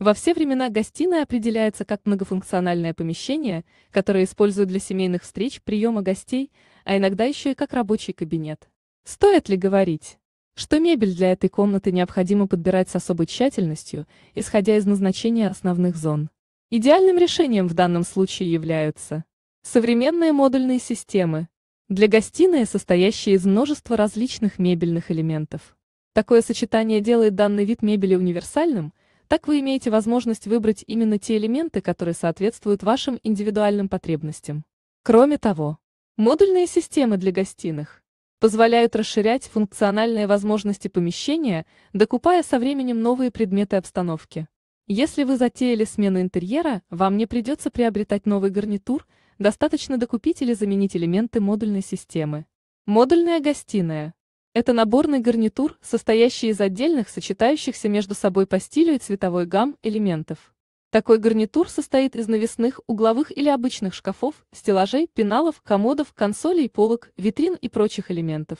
Во все времена гостиная определяется как многофункциональное помещение, которое используют для семейных встреч, приема гостей, а иногда еще и как рабочий кабинет. Стоит ли говорить, что мебель для этой комнаты необходимо подбирать с особой тщательностью, исходя из назначения основных зон? Идеальным решением в данном случае являются современные модульные системы для гостиной, состоящие из множества различных мебельных элементов. Такое сочетание делает данный вид мебели универсальным – так вы имеете возможность выбрать именно те элементы, которые соответствуют вашим индивидуальным потребностям. Кроме того, модульные системы для гостиных позволяют расширять функциональные возможности помещения, докупая со временем новые предметы обстановки. Если вы затеяли смену интерьера, вам не придется приобретать новый гарнитур, достаточно докупить или заменить элементы модульной системы. Модульная гостиная – это наборный гарнитур, состоящий из отдельных, сочетающихся между собой по стилю и цветовой гамм элементов. Такой гарнитур состоит из навесных, угловых или обычных шкафов, стеллажей, пеналов, комодов, консолей, полок, витрин и прочих элементов.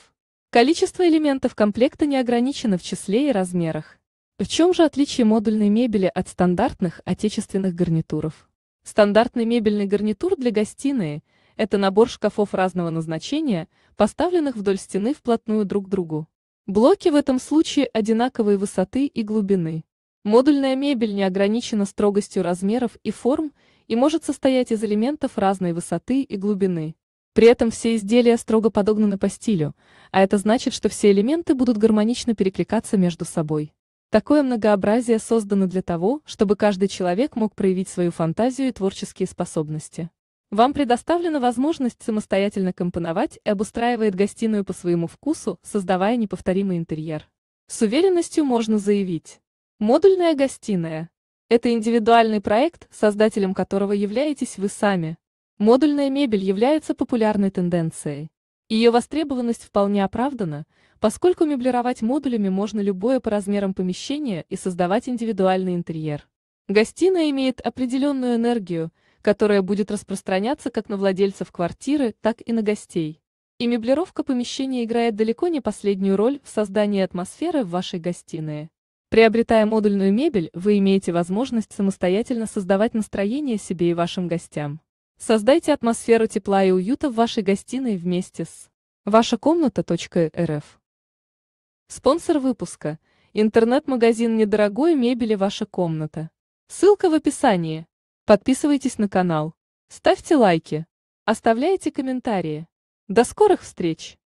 Количество элементов комплекта не ограничено в числе и размерах. В чем же отличие модульной мебели от стандартных отечественных гарнитуров? Стандартный мебельный гарнитур для гостиной – это набор шкафов разного назначения, поставленных вдоль стены вплотную друг к другу. Блоки в этом случае одинаковой высоты и глубины. Модульная мебель не ограничена строгостью размеров и форм и может состоять из элементов разной высоты и глубины. При этом все изделия строго подогнаны по стилю, а это значит, что все элементы будут гармонично перекликаться между собой. Такое многообразие создано для того, чтобы каждый человек мог проявить свою фантазию и творческие способности. Вам предоставлена возможность самостоятельно компоновать и обустраивать гостиную по своему вкусу, создавая неповторимый интерьер. С уверенностью можно заявить. Модульная гостиная – это индивидуальный проект, создателем которого являетесь вы сами. Модульная мебель является популярной тенденцией. Ее востребованность вполне оправдана, поскольку меблировать модулями можно любое по размерам помещение и создавать индивидуальный интерьер. Гостиная имеет определенную энергию – которая будет распространяться как на владельцев квартиры, так и на гостей. И меблировка помещения играет далеко не последнюю роль в создании атмосферы в вашей гостиной. Приобретая модульную мебель, вы имеете возможность самостоятельно создавать настроение себе и вашим гостям. Создайте атмосферу тепла и уюта в вашей гостиной вместе с ваша комната.рф. Спонсор выпуска – интернет-магазин недорогой мебели «Ваша комната». Ссылка в описании. Подписывайтесь на канал, ставьте лайки, оставляйте комментарии. До скорых встреч!